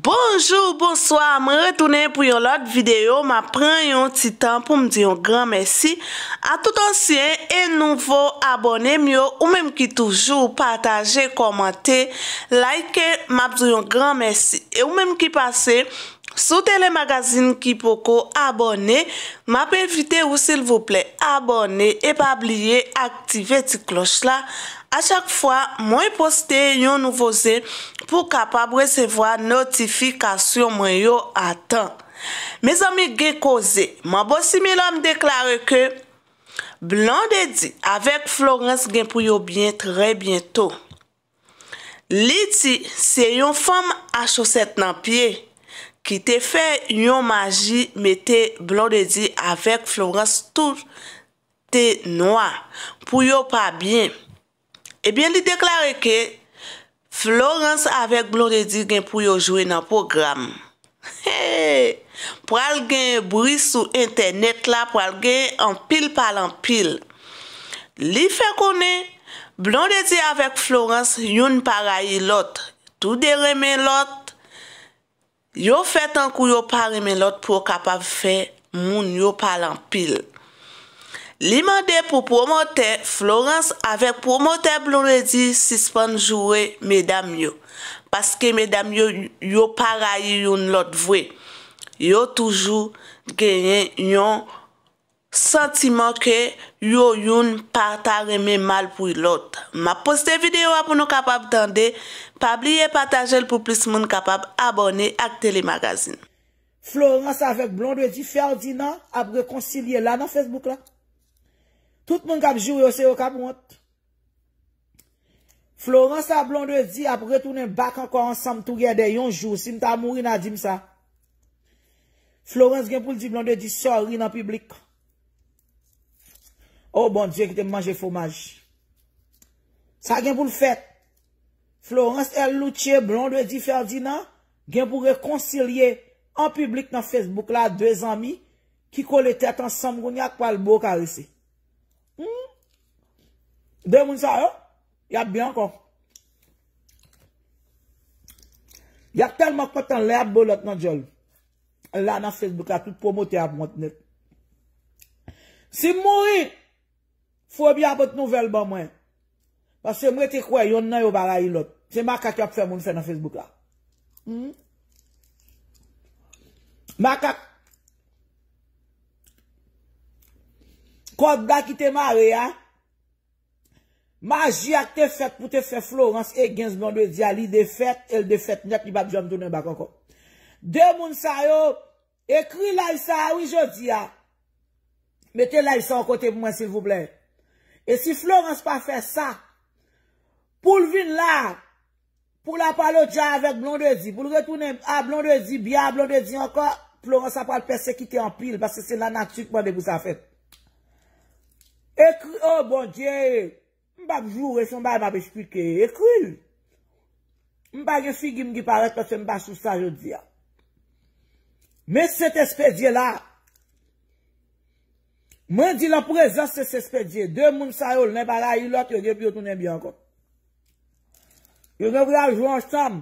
Bonjour, bonsoir, mwen retounen pou yon lot videyo, mwen pren yon titan pou mdi yon gran mersi. A tout ansyen, en nouvo, abone myo, ou menm ki toujou, pataje, komante, like, mwen mdi yon gran mersi. E ou menm ki pase, sou telemagazine ki poko, abone, mwen pe evite ou sil vople, abone, epabliye, aktive ti kloch la. A chak fwa, mwen poste yon nouvoze pou kapab resevoa notifikasyon mwen yo atan. Me zami ge koze, mwen bo si mi lom deklare ke Blondedi avek Florence gen pou yo bien tre bientou. Liti se yon fom a choset nan pie Ki te fe yon maji me te Blondedi avek Florence tou te noa pou yo pa bien. Ebyen li deklare ke, Florens avek Blondedi gen pou yo jwe nan program. Po al gen bris sou internet la, po al gen an pil pal an pil. Li fe konen, Blondedi avek Florens yon para yi lot, tou de remen lot, yo fet an kou yo par remen lot pou yo kapav fe moun yo pal an pil. Li mande pou promote, Florence avek promote blon redi, sispon jowe medam yo. Paske medam yo, yo para yon lot vwe. Yo toujou genyen yon sentiman ke yo yon partareme mal pou yon lot. Ma poste videyo apou nou kapab tande, pabliye pataje l pou plis moun kapab abone ak telemagazin. Florence avek blon redi fè ordina apre konsilye la nan Facebook la. Tout moun kap jou yo se yo kap moun. Florence la blonde ou e di ap retounen bak anka ansam tou gade yon jou sin ta moun ri nan jim sa. Florence gen pou l di blonde ou e di sor ri nan publik. Oh bon die ki te manje fomaj. Sa gen pou l fet. Florence el loutie blonde ou e di ferdi nan gen pou rekoncilie an publik nan Facebook la dwe zami ki kole tet ansam goun yak pal bo ka risi. Dè moun sa yo, yak bi ankon. Yak telman kontan le ap bolot nan jol. Lan nan Facebook la, tout promote ap moun tenet. Se moun ri, fò bi ap ap nouvel ban mwen. Bas se mwen te kwe, yon nan yo barayi lot. Se maka ki ap fè moun se nan Facebook la. Maka. Maka. Kwa da ki te mare ya. Maji ak te fet pou te fet Florence e genz blondezi a li defet el defet nyak li bak jom toune bak ankon. De moun sayo, ekri la yisa awi ah jodi a. Ah. Mete la yisa an kote mwen sil vou blen. E si Florence pa fe sa, pou l vin la, pou la palo dja avèk blondezi, pou l re toune a blondezi, bi a blondezi ankon, Florence apal persekite an pil, ekri, oh bon diey, pa kjou wè son bay m ap esplike, ekwil. M pa gen si gim di parek pat se m bas sou sa joudia. Mè set espèdiè la, mè di la prezans se s'espèdiè, de moun sa youl ne pala yilot, yo gen pi otounen bi ankon. Yo gen vla jou ansam.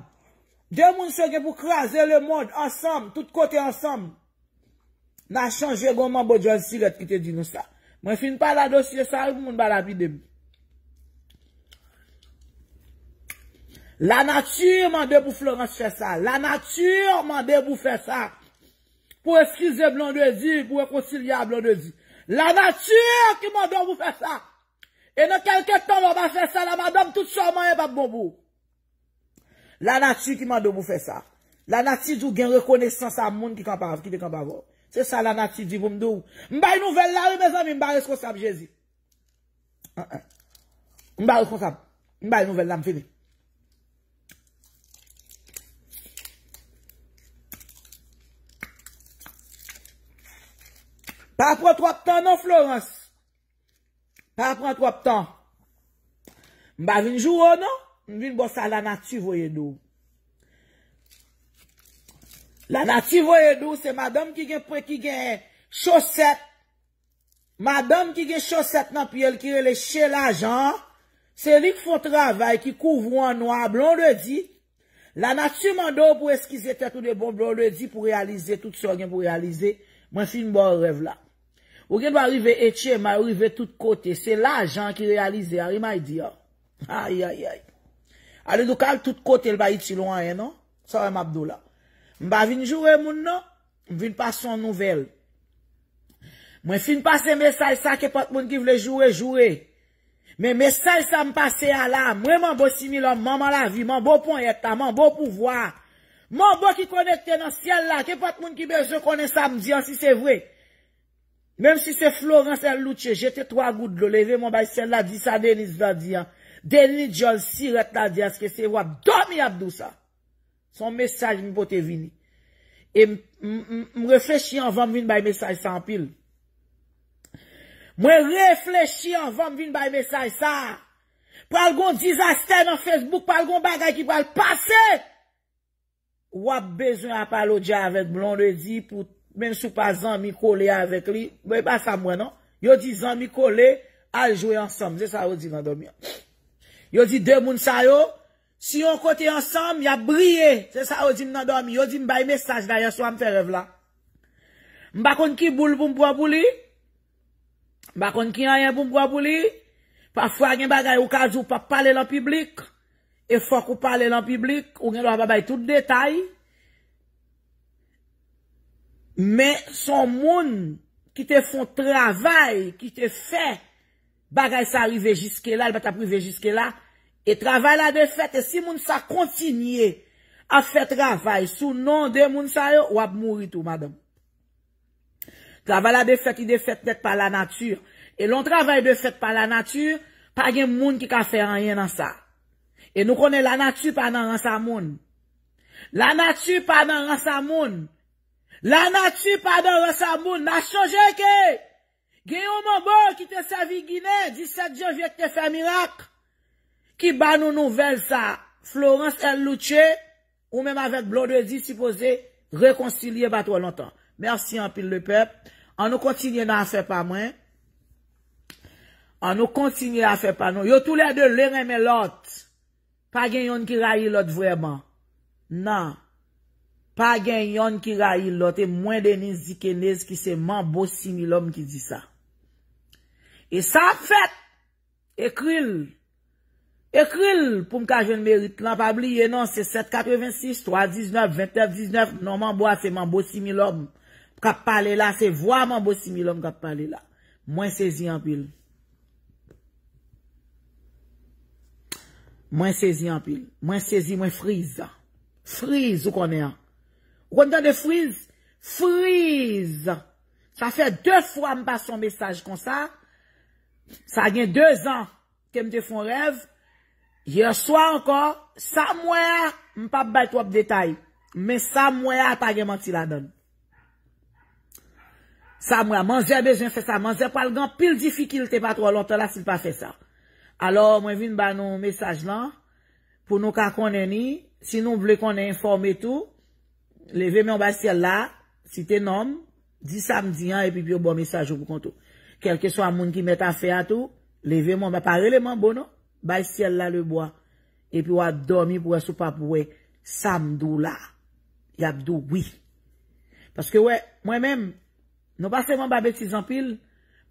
De moun se gen pou krasè le moun ansam, tout kote ansam. Nan chanje goman bojansi let ki te dinousa. Mè fin pala dosi sa youl moun bala bi debi. La nati mande pou Florence fè sa. La nati mande pou fè sa. Pou eskize Blondesi, pou ekonsilya Blondesi. La nati ki mande pou fè sa. E nan kelketan wap fè sa, la madame tout sa manye pat bonbo. La nati ki mande pou fè sa. La nati djou gen rekonesans sa moun ki dekampavou. Se sa la nati djou pou mdou. Mbaye nouvel la, mbaye nouvel la mwen fè se. Mbaye nouvel la mwen fè se. Pa apren 3 p'tan nan Florence? Pa apren 3 p'tan? Mba vinjou ou nan? Vinjou mbosa la natu voyedou. La natu voyedou, se madame ki gen choset, madame ki gen choset nan, pi el kirele che la jan, se li k foun travay, ki kouvou an noa, blon de di, la natu mandou pou eskize ten tout de bon, blon de di pou realize, tout so gen pou realize, mwen si mba ou rev la. Ou gen ba rive etche, ma rive tout kote. Se la jan ki realize, a rimay e di ya. Oh. Ay, ay, ay. A li do kal tout kote, el ba iti lo anye, eh, no? Sa wè m'abdou la. M'ba vin joure moun, no? M'vin pas son nouvel. Mwen fin pase mesaj sa, ke pat moun ki vle joure, joure. Men mesaj sa m'pase alam. Mwen mwen bo simi lom, mwen mwen la vi, mwen bo pon etta, mwen bo pou vwa. Mwen bo ki konen tenansiyal la, ke pat moun ki bejou konen samdi an, si se vwey. Mem si se Florence Loutche jete 3 gout le leve, mwen bay sel la di sa Deniz Vardian, Deniz Jolsi ret la di aske se wap, do mi abdou sa. Son mesaj mwen pote vini. E mw reflechi anvan mwen bay mesaj san pil. Mwen reflechi anvan mwen bay mesaj sa. Pal gon dizaste nan Facebook, pal gon bagay ki pal pase. Wap bezon apal o diya avet, mwen le di pou tou. Men sou pa zan mi kole avek li. Mwen pa sa mwen an. Non? Yo di zan mi kole a jwe ansam. Ze sa yo di nan domi an. Yo di de moun sa yo. Si yo kote ansam, ya brye. Ze sa yo di nan domi. Yo di mbay mesaj da ya swam fe rev la. Mbakon ki boule pou mpwa pou li. Mbakon ki aye pou mpwa pou li. Pa fwa gen bagay ou kazou pa pale lan piblik. E fwa pou pale lan piblik. Ou gen lwa babay tout detay. Men son moun ki te fon travay, ki te fe bagay sa rive jiske la, el bat aprive jiske la, e travay la defet, e si moun sa kontinye a fe travay, sou non de moun sa yo, wap mouri tou madame. Travay la defet, e defet net pa la natyur. E lon travay defet pa la natyur, pa gen moun ki ka fe anyen nan sa. E nou konen la natyur pa nan ansa moun. La natyur pa nan ansa moun, La natu padan rasa moun. Na soje ke. Geyon mou moun ki te savi gine. 17 jevye te fe mirak. Ki ban nou nouvel sa. Florence L. Luce. Ou men avet blon de di. Supose. Rekonsilye bat wou lontan. Merci an pil le pep. An nou kontinye nan se pa mwen. An nou kontinye nan se pa nou. Yo tou le de lere men lot. Pa genyon ki raye lot vweman. Non. Nan. Nan. pa gen yon ki ra il lo, te mwen denis dike nez ki se man bo simi lom ki di sa. E sa fèt, ekril, ekril, poum ka jen merit lan pabli, e nan se 7, 4, 26, 3, 19, 29, 19, nan man bo a se man bo simi lom, kap pale la se vwa man bo simi lom kap pale la. Mwen sezi an pil. Mwen sezi an pil. Mwen sezi mwen friz. Friz ou konen an. Ou an dan de frize? Frize! Sa fè dè fwa m pa son mesaj kon sa. Sa gen dè zan kem te fon rev. Yè swa ankon, sa mwè a, m pa bè to ap detay. Men sa mwè a, ta gen man ti la don. Sa mwè a, man zè bejè fè sa. Man zè pal gan pil difikil te patro. Lontan la, si l pa fè sa. Alo, mwen vin ba nou mesaj lan. Pou nou ka konen ni. Si nou blè konen informe tou. Pou nou ka konen informe tou. Leve mwen bay siel la, si te nom, di samdi an, epi pi yo bon misaj yo pou kontou. Kelke so an moun ki met an fe atou, leve mwen, ba pareleman bono, bay siel la leboa, epi yo a domi pou a sou papwe, samdou la, yapdou, oui. Paske we, mwen men, nou pa se mwen ba beti zan pil,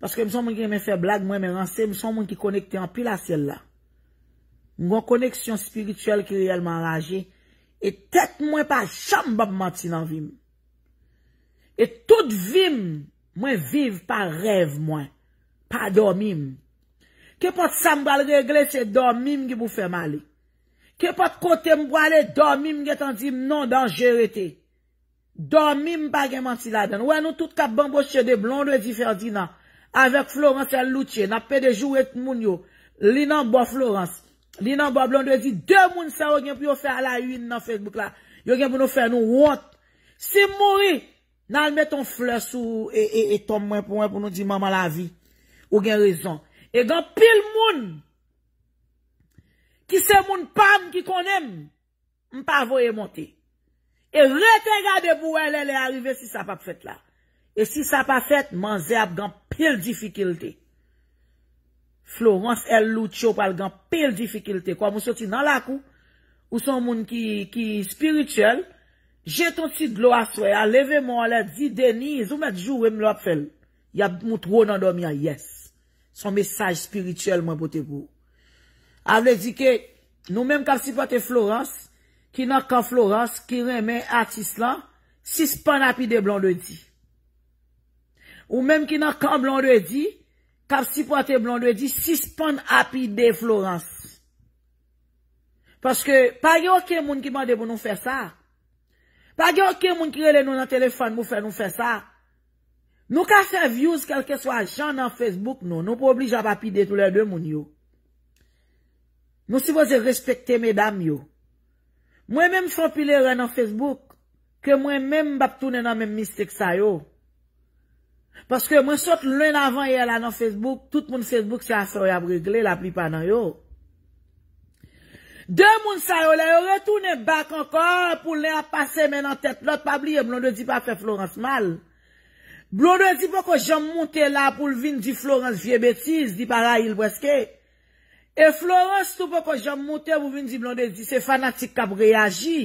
paske mwen son mwen ki men fe blag, mwen men ranse, mwen son mwen ki konekte an pil a siel la. Mwen koneksyon spiritual ki realman raje, E tet mwen pa chanm bap manti nan vim. E tout vim mwen viv pa rev mwen. Pa dormim. Ke pot sambal regle se dormim ge pou fe male. Ke pot kote mbo ale dormim ge tan zim non dangerete. Dormim pa gen manti la den. Wè nou tout ka bamboshe de blonde le diferdi nan. Avek Florence Loutier. Na pe de jou et moun yo. Li nan bo Florence. Li nan Bob Londo e di, de moun se o gen pou yo fe ala yin nan Facebook la, yo gen pou nou fe nou wot. Se mori, nan met ton fles ou e, e, e tom mwen pou mwen pou nou di maman la vi, ou gen rezon. E gen pil moun, ki se moun pam ki konen, mpa vo e monte. E rete gade pou el ele arive si sa pa pwet la. E si sa pa pwet, man zep gen pil difikilte. Florence el lout yo pal gan pel difikilte. Kwa moun soti nan lakou, ou son moun ki spirituel, jeton ti glou aswe, aleve moun ale di deni, zou met jou rem lop fel. Ya mout wou nan domi an yes. Son mesaj spirituel moun pote pou. Ale di ke nou menm kap si pote Florence, ki nan kan Florence, ki remen atis la, sis pan api de blon de di. Ou menm ki nan kan blon de di, Kap sipote blondu e di, sispon apide Florens. Paske, pa yo ke moun ki pande pou nou fe sa. Pa yo ke moun ki rele nou nan telefon pou fe nou fe sa. Nou ka se views kelke swa chan nan Facebook nou, nou pou oblijan apide tou lèr dè moun yo. Nou si wazè respektè mè dam yo. Mwen mèm fò pilè rè nan Facebook, ke mwen mèm bap tounen nan mèm mistèk sa yo. Yo. Paske mwen sote lwen avan ye la nan Facebook, tout moun Facebook se a sawe a bregle la pli pa nan yo. De moun sa yo le yo retoune bak ankor pou le a pase men an tet. Lot pa bli e blonde di pa apre Florence mal. Blonde di pa ko jom monte la pou vin di Florence vie betis, di para il bweske. E Florence tou pa ko jom monte pou vin di blonde di se fanatik kabre yaji.